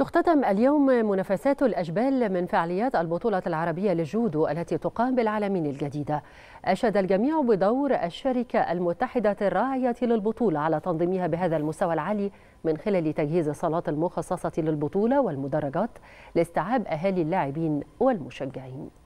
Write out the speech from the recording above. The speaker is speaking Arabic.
تختتم اليوم منافسات الأجبال من فعاليات البطولة العربية للجودو التي تقام بالعالمين الجديدة أشاد الجميع بدور الشركة المتحدة الراعية للبطولة على تنظيمها بهذا المستوى العالي من خلال تجهيز الصالات المخصصة للبطولة والمدرجات لاستيعاب أهالي اللاعبين والمشجعين